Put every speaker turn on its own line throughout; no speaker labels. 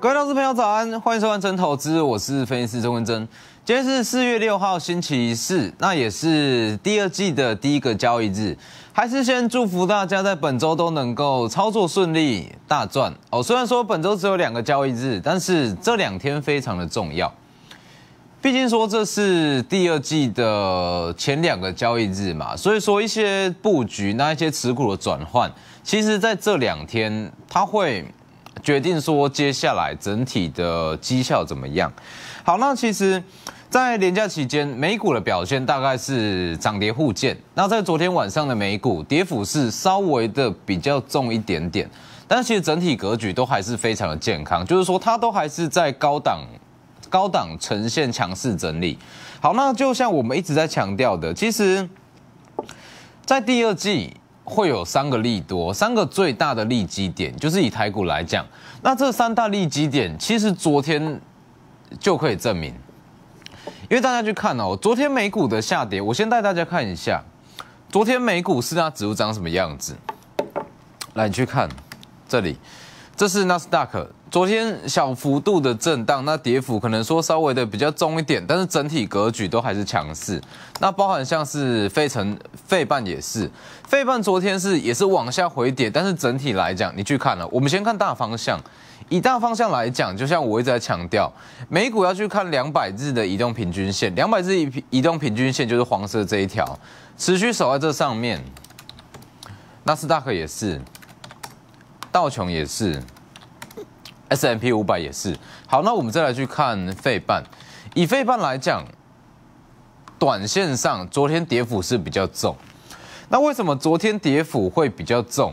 各位投资朋友，早安！欢迎收看《真投资》，我是分析师曾文真。今天是四月六号，星期四，那也是第二季的第一个交易日。还是先祝福大家在本周都能够操作顺利，大赚哦。虽然说本周只有两个交易日，但是这两天非常的重要，毕竟说这是第二季的前两个交易日嘛。所以说一些布局，那一些持股的转换，其实在这两天它会。决定说接下来整体的绩效怎么样？好，那其实，在廉价期间，美股的表现大概是涨跌互见。那在昨天晚上的美股，跌幅是稍微的比较重一点点，但其实整体格局都还是非常的健康，就是说它都还是在高档高档呈现强势整理。好，那就像我们一直在强调的，其实，在第二季。会有三个利多，三个最大的利基点，就是以台股来讲，那这三大利基点其实昨天就可以证明，因为大家去看哦，昨天美股的下跌，我先带大家看一下，昨天美股四大指数长什么样子，来，你去看这里，这是纳斯达克。昨天小幅度的震荡，那跌幅可能说稍微的比较重一点，但是整体格局都还是强势。那包含像是费城费半也是，费半昨天是也是往下回跌，但是整体来讲，你去看了，我们先看大方向。以大方向来讲，就像我一直在强调，美股要去看两百日的移动平均线，两百日移移动平均线就是黄色这一条，持续守在这上面。纳斯达克也是，道琼也是。S M P 五百也是好，那我们再来去看费半。以费半来讲，短线上昨天跌幅是比较重。那为什么昨天跌幅会比较重？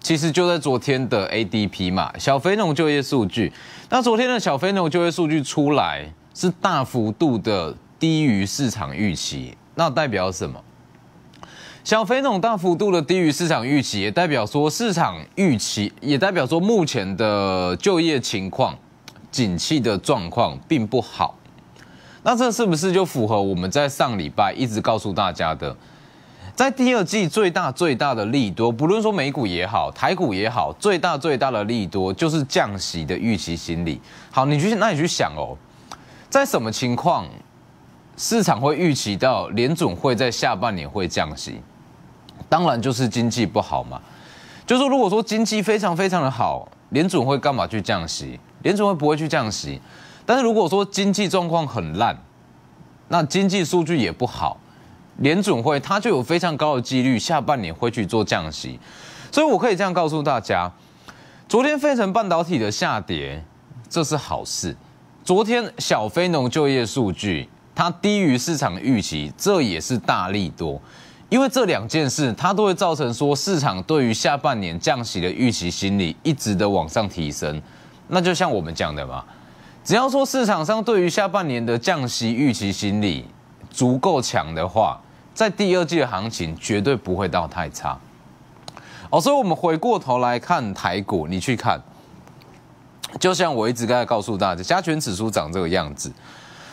其实就在昨天的 A D P 嘛，小非农就业数据。那昨天的小非农就业数据出来是大幅度的低于市场预期，那代表什么？小非那种大幅度的低于市场预期，也代表说市场预期，也代表说目前的就业情况、景气的状况并不好。那这是不是就符合我们在上礼拜一直告诉大家的？在第二季最大最大的利多，不论说美股也好、台股也好，最大最大的利多就是降息的预期心理。好，你去那你去想哦，在什么情况市场会预期到联总会在下半年会降息？当然就是经济不好嘛，就是如果说经济非常非常的好，联准会干嘛去降息？联准会不会去降息？但是如果说经济状况很烂，那经济数据也不好，联准会它就有非常高的几率下半年会去做降息。所以我可以这样告诉大家，昨天费城半导体的下跌，这是好事；昨天小非农就业数据它低于市场预期，这也是大力多。因为这两件事，它都会造成说市场对于下半年降息的预期心理一直的往上提升。那就像我们讲的嘛，只要说市场上对于下半年的降息预期心理足够强的话，在第二季的行情绝对不会到太差。哦，所以我们回过头来看台股，你去看，就像我一直刚才告诉大家，加权指数长这个样子，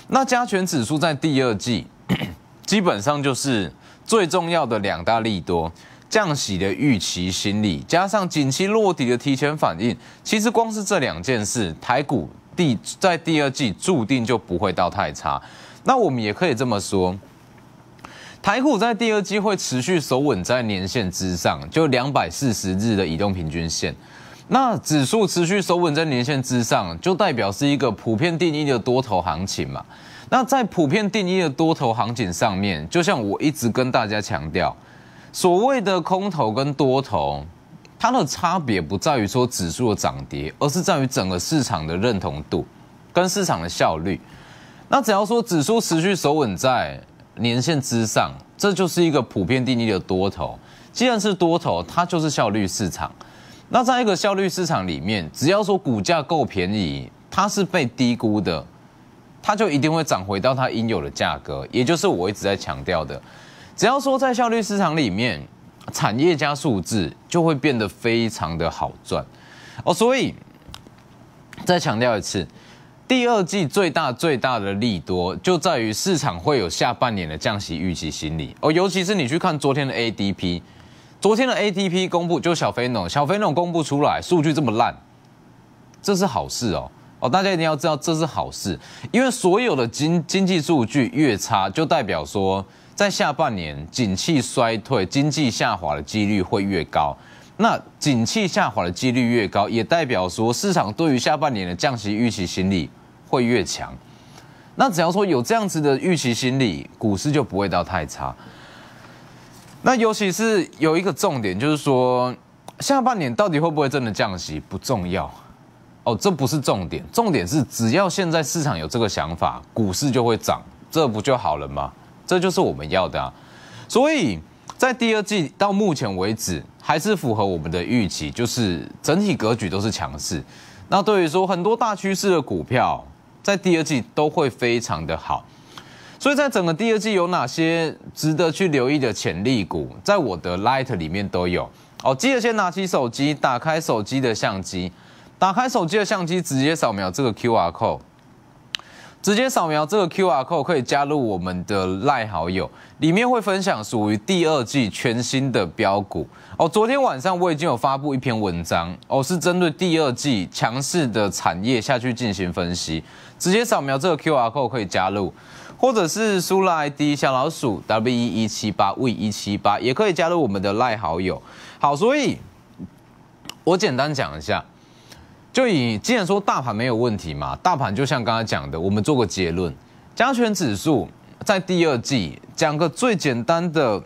那加权指数在第二季 基本上就是。最重要的两大利多，降息的预期心理，加上景气落地的提前反应，其实光是这两件事，台股第在第二季注定就不会到太差。那我们也可以这么说，台股在第二季会持续守稳在年线之上，就两百四十日的移动平均线。那指数持续守稳在年线之上，就代表是一个普遍定义的多头行情嘛。那在普遍定义的多头行情上面，就像我一直跟大家强调，所谓的空头跟多头，它的差别不在于说指数的涨跌，而是在于整个市场的认同度跟市场的效率。那只要说指数持续守稳在年线之上，这就是一个普遍定义的多头。既然是多头，它就是效率市场。那在一个效率市场里面，只要说股价够便宜，它是被低估的。它就一定会涨回到它应有的价格，也就是我一直在强调的。只要说在效率市场里面，产业加数字就会变得非常的好赚哦。所以再强调一次，第二季最大最大的利多就在于市场会有下半年的降息预期心理哦。尤其是你去看昨天的 ADP，昨天的 ADP 公布，就小非农，小非农公布出来数据这么烂，这是好事哦。哦，大家一定要知道，这是好事，因为所有的经经济数据越差，就代表说在下半年景气衰退、经济下滑的几率会越高。那景气下滑的几率越高，也代表说市场对于下半年的降息预期心理会越强。那只要说有这样子的预期心理，股市就不会到太差。那尤其是有一个重点，就是说下半年到底会不会真的降息不重要。哦，这不是重点，重点是只要现在市场有这个想法，股市就会涨，这不就好了吗？这就是我们要的啊！所以在第二季到目前为止，还是符合我们的预期，就是整体格局都是强势。那对于说很多大趋势的股票，在第二季都会非常的好。所以在整个第二季有哪些值得去留意的潜力股，在我的 Light 里面都有。哦，记得先拿起手机，打开手机的相机。打开手机的相机，直接扫描这个 QR code，直接扫描这个 QR code 可以加入我们的赖好友，里面会分享属于第二季全新的标股哦。昨天晚上我已经有发布一篇文章哦，是针对第二季强势的产业下去进行分析。直接扫描这个 QR code 可以加入，或者是输入 ID 小老鼠 w 一一七八 v 一七八，也可以加入我们的赖好友。好，所以我简单讲一下。就以既然说大盘没有问题嘛，大盘就像刚才讲的，我们做个结论，加权指数在第二季讲个最简单的，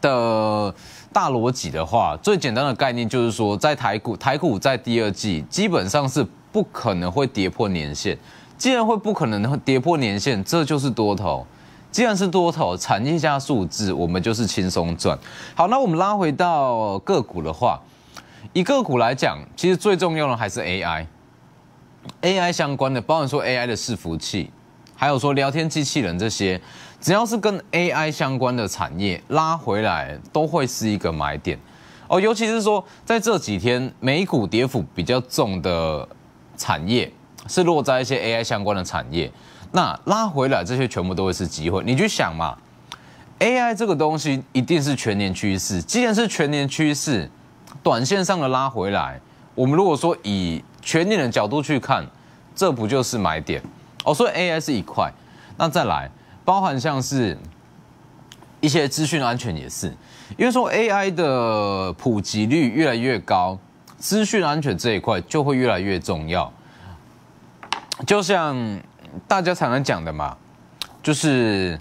的大逻辑的话，最简单的概念就是说，在台股台股在第二季基本上是不可能会跌破年限。既然会不可能会跌破年限，这就是多头，既然是多头，产业加数字，我们就是轻松赚。好，那我们拉回到个股的话。以个股来讲，其实最重要的还是 A I，A I 相关的，包含说 A I 的伺服器，还有说聊天机器人这些，只要是跟 A I 相关的产业拉回来，都会是一个买点。哦，尤其是说在这几天美股跌幅比较重的产业，是落在一些 A I 相关的产业，那拉回来这些全部都会是机会。你去想嘛，A I 这个东西一定是全年趋势，既然是全年趋势。短线上的拉回来，我们如果说以全年的角度去看，这不就是买点哦？所以 AI 是一块，那再来，包含像是，一些资讯安全也是，因为说 AI 的普及率越来越高，资讯安全这一块就会越来越重要。就像大家常常讲的嘛，就是。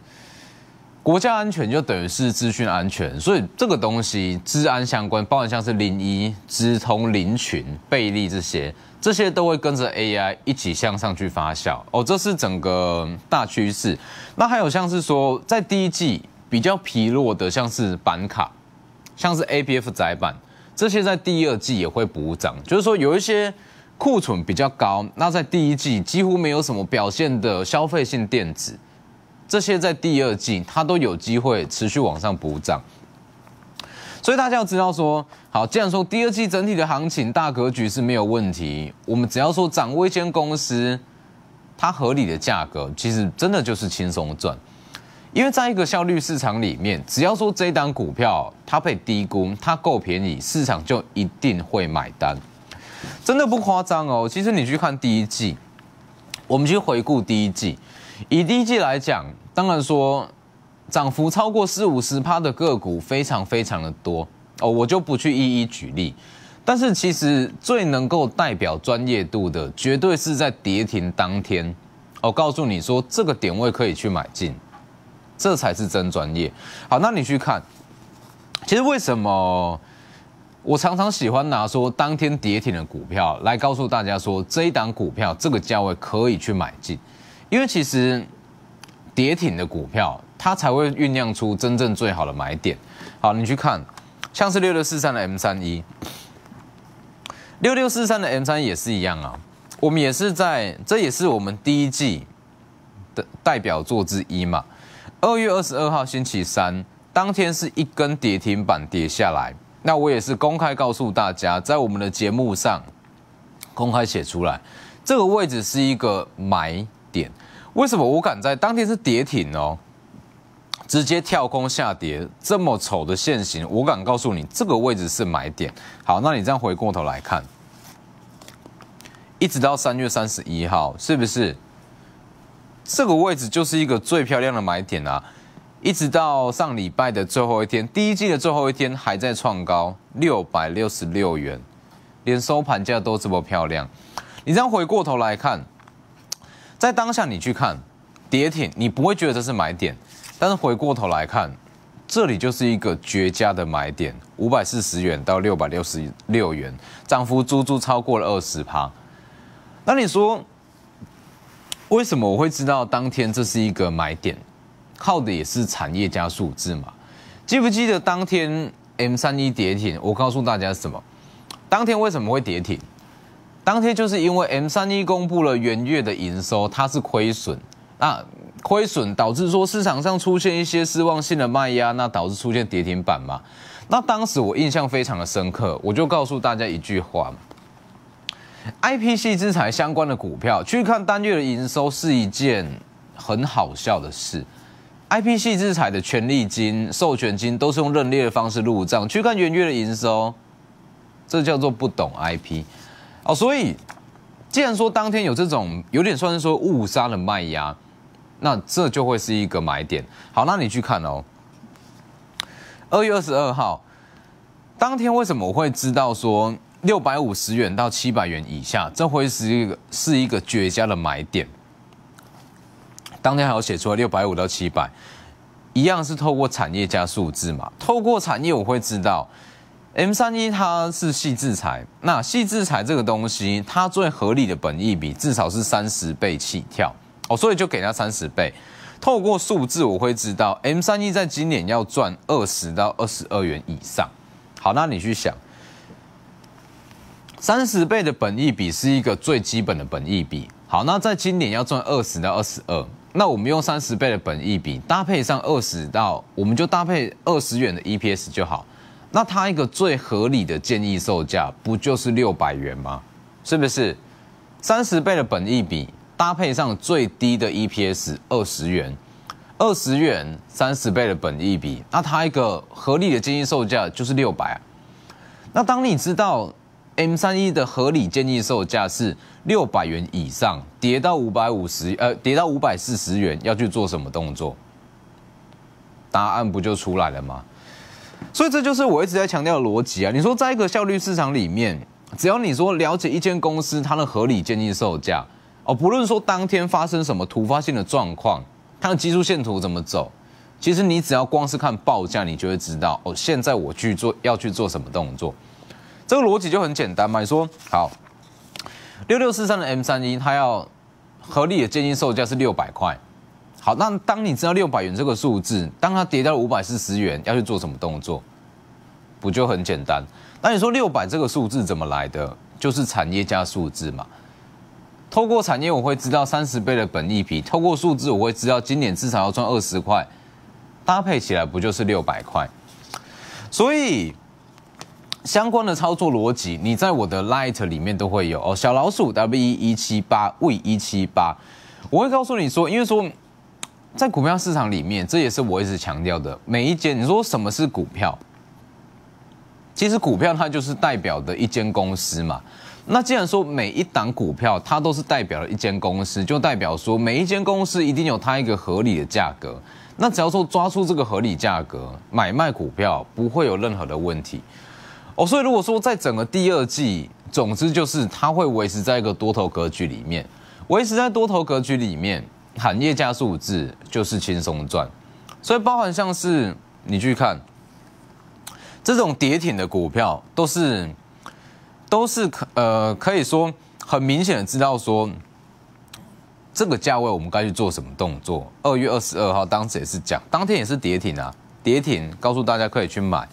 国家安全就等于是资讯安全，所以这个东西治安相关，包含像是零一、直通、零群、贝利这些，这些都会跟着 AI 一起向上去发酵。哦，这是整个大趋势。那还有像是说，在第一季比较疲弱的，像是板卡、像是 APF 载板这些，在第二季也会补涨，就是说有一些库存比较高，那在第一季几乎没有什么表现的消费性电子。这些在第二季，它都有机会持续往上补涨，所以大家要知道说，好，既然说第二季整体的行情大格局是没有问题，我们只要说掌握一间公司，它合理的价格，其实真的就是轻松赚，因为在一个效率市场里面，只要说这档股票它被低估，它够便宜，市场就一定会买单，真的不夸张哦。其实你去看第一季，我们去回顾第一季，以第一季来讲。当然说，涨幅超过四五十趴的个股非常非常的多哦，我就不去一一举例。但是其实最能够代表专业度的，绝对是在跌停当天哦。告诉你说这个点位可以去买进，这才是真专业。好，那你去看，其实为什么我常常喜欢拿说当天跌停的股票来告诉大家说，这一档股票这个价位可以去买进，因为其实。跌停的股票，它才会酝酿出真正最好的买点。好，你去看，像是六六四三的 M 三一，六六四三的 M 三也是一样啊。我们也是在，这也是我们第一季的代表作之一嘛。二月二十二号星期三，当天是一根跌停板跌下来，那我也是公开告诉大家，在我们的节目上公开写出来，这个位置是一个买点。为什么我敢在当天是跌停哦，直接跳空下跌，这么丑的线型，我敢告诉你，这个位置是买点。好，那你这样回过头来看，一直到三月三十一号，是不是？这个位置就是一个最漂亮的买点啊！一直到上礼拜的最后一天，第一季的最后一天，还在创高六百六十六元，连收盘价都这么漂亮。你这样回过头来看。在当下，你去看，跌停，你不会觉得这是买点，但是回过头来看，这里就是一个绝佳的买点，五百四十元到六百六十六元，涨幅足足超过了二十趴。那你说，为什么我会知道当天这是一个买点？靠的也是产业加数字嘛。记不记得当天 M 三一跌停？我告诉大家什么？当天为什么会跌停？当天就是因为 M 三一公布了元月的营收，它是亏损，那亏损导致说市场上出现一些失望性的卖压，那导致出现跌停板嘛。那当时我印象非常的深刻，我就告诉大家一句话：IPC 资材相关的股票去看单月的营收是一件很好笑的事。IPC 资材的权利金、授权金都是用认列的方式入账，去看元月的营收，这叫做不懂 IP。好，所以既然说当天有这种有点算是说误杀的卖压，那这就会是一个买点。好，那你去看哦。二月二十二号当天，为什么我会知道说六百五十元到七百元以下，这会是一个是一个绝佳的买点？当天还有写出来六百五到七百，一样是透过产业加数字嘛？透过产业，我会知道。M 三一它是细制裁，那细制裁这个东西，它最合理的本益比至少是三十倍起跳哦，所以就给它三十倍。透过数字我会知道，M 三一在今年要赚二十到二十二元以上。好，那你去想，三十倍的本益比是一个最基本的本益比。好，那在今年要赚二十到二十二，那我们用三十倍的本益比搭配上二十到，我们就搭配二十元的 EPS 就好。那它一个最合理的建议售价不就是六百元吗？是不是？三十倍的本益比搭配上最低的 EPS 二十元，二十元三十倍的本益比，那它一个合理的建议售价就是六百啊。那当你知道 M 三一的合理建议售价是六百元以上，跌到五百五十呃，跌到五百四十元，要去做什么动作？答案不就出来了吗？所以这就是我一直在强调的逻辑啊！你说在一个效率市场里面，只要你说了解一间公司它的合理建议售价哦，不论说当天发生什么突发性的状况，它的技术线图怎么走，其实你只要光是看报价，你就会知道哦，现在我去做要去做什么动作。这个逻辑就很简单嘛！你说好，六六四三的 M 三一，它要合理的建议售价是六百块。好，那当你知道六百元这个数字，当它跌到五百四十元，要去做什么动作，不就很简单？那你说六百这个数字怎么来的？就是产业加数字嘛。透过产业，我会知道三十倍的本益比；透过数字，我会知道今年至少要赚二十块，搭配起来不就是六百块？所以相关的操作逻辑，你在我的 Light 里面都会有哦。小老鼠 W 一七八 V 一七八，我会告诉你说，因为说。在股票市场里面，这也是我一直强调的。每一间你说什么是股票？其实股票它就是代表的一间公司嘛。那既然说每一档股票它都是代表了一间公司，就代表说每一间公司一定有它一个合理的价格。那只要说抓出这个合理价格，买卖股票不会有任何的问题。哦，所以如果说在整个第二季，总之就是它会维持在一个多头格局里面，维持在多头格局里面。行业加数字就是轻松赚，所以包含像是你去看这种跌停的股票，都是都是可呃可以说很明显的知道说这个价位我们该去做什么动作。二月二十二号当时也是讲，当天也是跌停啊，跌停告诉大家可以去买，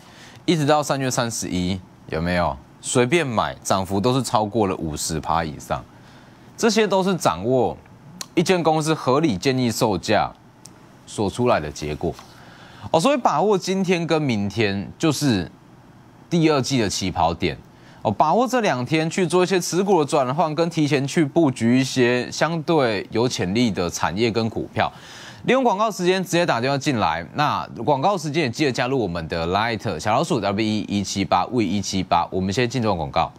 一直到三月三十一有没有？随便买，涨幅都是超过了五十趴以上，这些都是掌握。一间公司合理建议售价所出来的结果，哦，所以把握今天跟明天就是第二季的起跑点，哦，把握这两天去做一些持股的转换跟提前去布局一些相对有潜力的产业跟股票。利用广告时间直接打电话进来，那广告时间也记得加入我们的 Light 小老鼠 W 一一七八 V 一七八，我们先进转广告。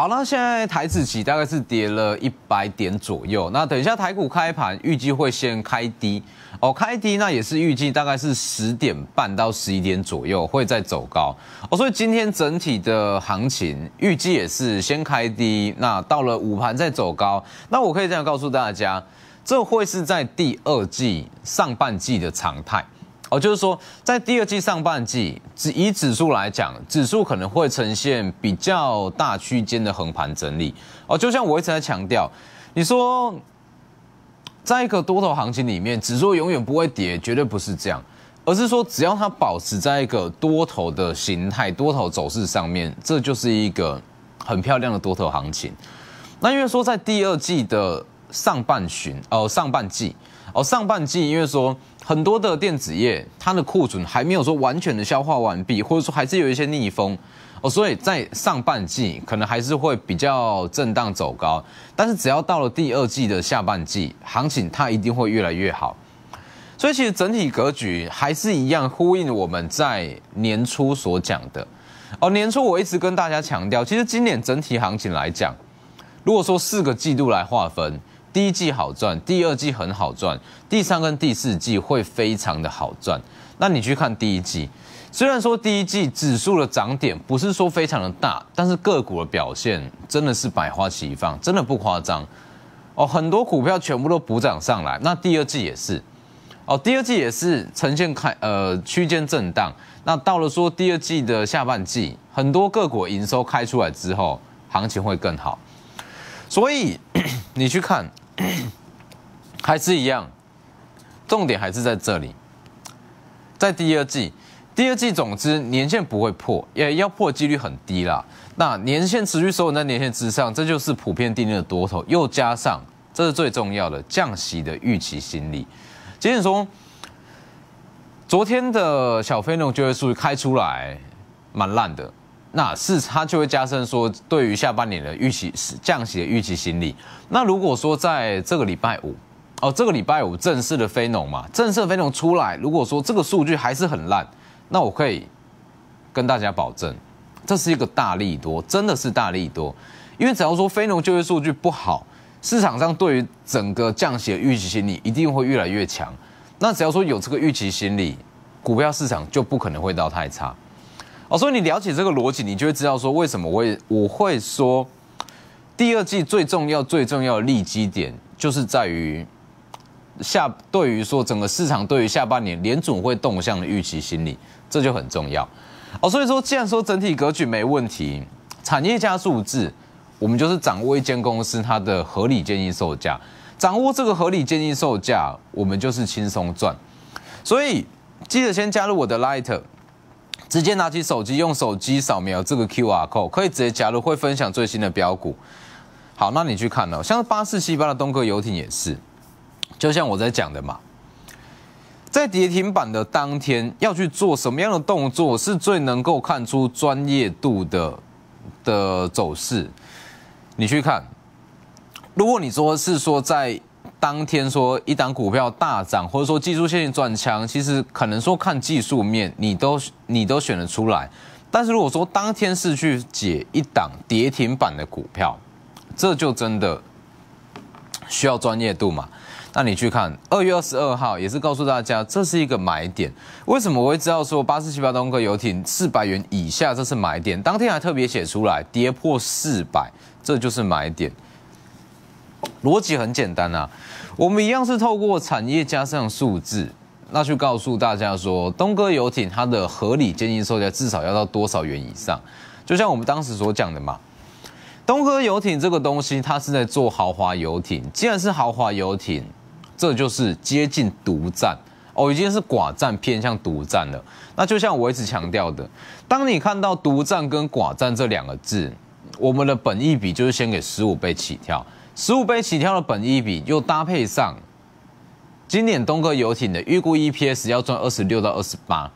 好，那现在台子期大概是跌了一百点左右。那等一下台股开盘，预计会先开低哦，开低那也是预计大概是十点半到十一点左右会再走高哦，所以今天整体的行情预计也是先开低，那到了午盘再走高。那我可以这样告诉大家，这会是在第二季上半季的常态。哦，就是说，在第二季上半季，以指数来讲，指数可能会呈现比较大区间的横盘整理。哦，就像我一直在强调，你说，在一个多头行情里面，指数永远不会跌，绝对不是这样，而是说，只要它保持在一个多头的形态、多头走势上面，这就是一个很漂亮的多头行情。那因为说，在第二季的上半旬，呃，上半季。哦，上半季因为说很多的电子业，它的库存还没有说完全的消化完毕，或者说还是有一些逆风哦，所以在上半季可能还是会比较震荡走高，但是只要到了第二季的下半季，行情它一定会越来越好，所以其实整体格局还是一样呼应我们在年初所讲的哦，年初我一直跟大家强调，其实今年整体行情来讲，如果说四个季度来划分。第一季好赚，第二季很好赚，第三跟第四季会非常的好赚。那你去看第一季，虽然说第一季指数的涨点不是说非常的大，但是个股的表现真的是百花齐放，真的不夸张。哦，很多股票全部都补涨上来。那第二季也是，哦，第二季也是呈现开呃区间震荡。那到了说第二季的下半季，很多个股营收开出来之后，行情会更好。所以 你去看，还是一样，重点还是在这里，在第二季，第二季总之年限不会破，也要破几率很低啦。那年限持续收稳在年限之上，这就是普遍定义的多头，又加上这是最重要的降息的预期心理。简说，昨天的小非农就业数据开出来，蛮烂的。那是它就会加深说对于下半年的预期是降息的预期心理。那如果说在这个礼拜五，哦，这个礼拜五正式的非农嘛，正式非农出来，如果说这个数据还是很烂，那我可以跟大家保证，这是一个大利多，真的是大利多。因为只要说非农就业数据不好，市场上对于整个降息的预期心理一定会越来越强。那只要说有这个预期心理，股票市场就不可能会到太差。哦，所以你了解这个逻辑，你就会知道说为什么我我会说第二季最重要、最重要的利基点就是在于下对于说整个市场对于下半年联总会动向的预期心理，这就很重要。哦，所以说既然说整体格局没问题，产业加数字，我们就是掌握一间公司它的合理建议售价，掌握这个合理建议售价，我们就是轻松赚。所以记得先加入我的 Light。直接拿起手机，用手机扫描这个 QR code，可以直接加入会分享最新的标股。好，那你去看了，像八四七八的东科游艇也是，就像我在讲的嘛，在跌停板的当天要去做什么样的动作是最能够看出专业度的的走势？你去看，如果你说是说在。当天说一档股票大涨，或者说技术线性转强，其实可能说看技术面，你都你都选得出来。但是如果说当天是去解一档跌停板的股票，这就真的需要专业度嘛？那你去看二月二十二号，也是告诉大家这是一个买点。为什么我会知道说八四七八东哥游艇四百元以下这是买点？当天还特别写出来跌破四百，这就是买点。逻辑很简单啊，我们一样是透过产业加上数字，那去告诉大家说，东哥游艇它的合理建议售价至少要到多少元以上？就像我们当时所讲的嘛，东哥游艇这个东西，它是在做豪华游艇。既然是豪华游艇，这就是接近独占哦，已经是寡占偏向独占了。那就像我一直强调的，当你看到独占跟寡占这两个字，我们的本意比就是先给十五倍起跳。十五倍起跳的本益比，又搭配上今年东哥游艇的预估 EPS 要赚二十六到二十八，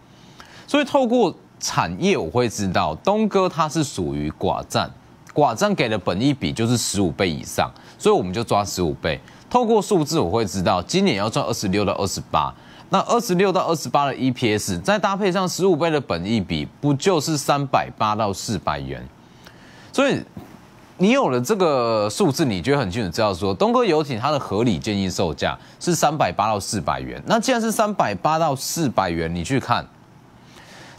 所以透过产业我会知道东哥它是属于寡占，寡占给的本益比就是十五倍以上，所以我们就抓十五倍。透过数字我会知道今年要赚二十六到二十八，那二十六到二十八的 EPS 再搭配上十五倍的本益比，不就是三百八到四百元？所以。你有了这个数字，你就很清楚知道说东哥游艇它的合理建议售价是三百八到四百元。那既然是三百八到四百元，你去看，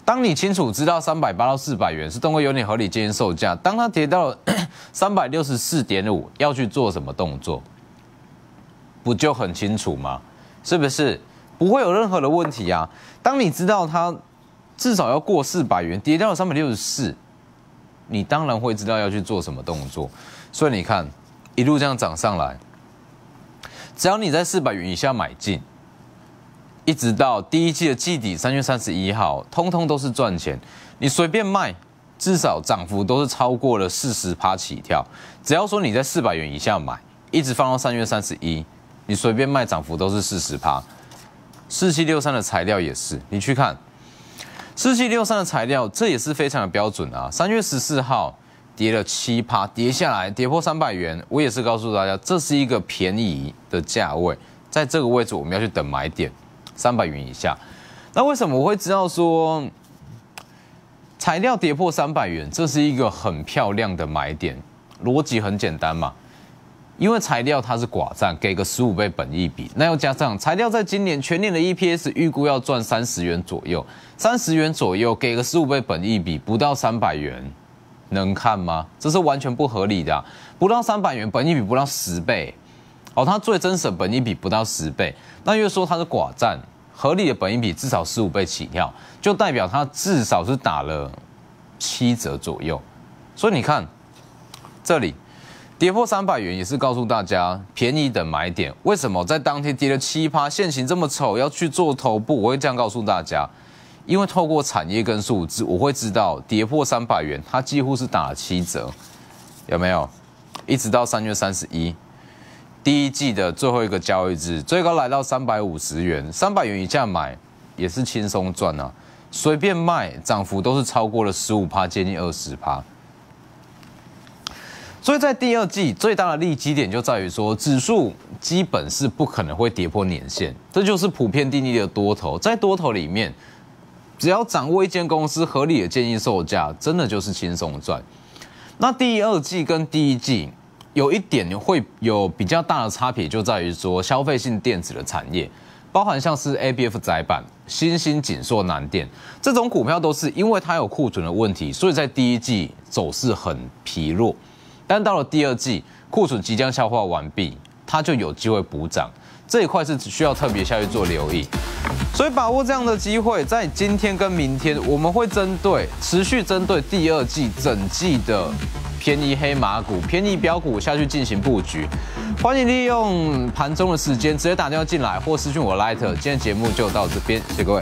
当你清楚知道三百八到四百元是东哥游艇合理建议售价，当它跌到 三百六十四点五，要去做什么动作，不就很清楚吗？是不是？不会有任何的问题啊。当你知道它至少要过四百元，跌到三百六十四。你当然会知道要去做什么动作，所以你看，一路这样涨上来，只要你在四百元以下买进，一直到第一季的季底三月三十一号，通通都是赚钱。你随便卖，至少涨幅都是超过了四十趴起跳。只要说你在四百元以下买，一直放到三月三十一，你随便卖，涨幅都是四十趴。四七六三的材料也是，你去看。四七六三的材料，这也是非常的标准啊。三月十四号跌了七趴，跌下来跌破三百元。我也是告诉大家，这是一个便宜的价位，在这个位置我们要去等买点，三百元以下。那为什么我会知道说材料跌破三百元，这是一个很漂亮的买点？逻辑很简单嘛。因为材料它是寡占，给个十五倍本一比，那又加上材料在今年全年的 EPS 预估要赚三十元左右，三十元左右给个十五倍本一比，不到三百元，能看吗？这是完全不合理的，不到三百元本一比不到十倍，哦，它最真实的本一比不到十倍，那又说它是寡占，合理的本一比至少十五倍起跳，就代表它至少是打了七折左右，所以你看这里。跌破三百元也是告诉大家便宜的买点。为什么在当天跌了七趴，线形这么丑，要去做头部？我会这样告诉大家，因为透过产业跟数字，我会知道跌破三百元，它几乎是打七折，有没有？一直到三月三十一，第一季的最后一个交易日，最高来到三百五十元，三百元以下买也是轻松赚啊，随便卖涨幅都是超过了十五趴，接近二十趴。所以在第二季最大的利基点就在于说，指数基本是不可能会跌破年线，这就是普遍定义的多头。在多头里面，只要掌握一间公司合理的建议售价，真的就是轻松赚。那第二季跟第一季有一点会有比较大的差别，就在于说，消费性电子的产业，包含像是 A B F 窄板、新兴紧缩南电这种股票，都是因为它有库存的问题，所以在第一季走势很疲弱。但到了第二季，库存即将消化完毕，它就有机会补涨，这一块是需要特别下去做留意。所以把握这样的机会，在今天跟明天，我们会针对持续针对第二季整季的便宜黑马股、便宜标股下去进行布局。欢迎利用盘中的时间直接打电话进来或私讯我。Later，今天节目就到这边，谢谢各位。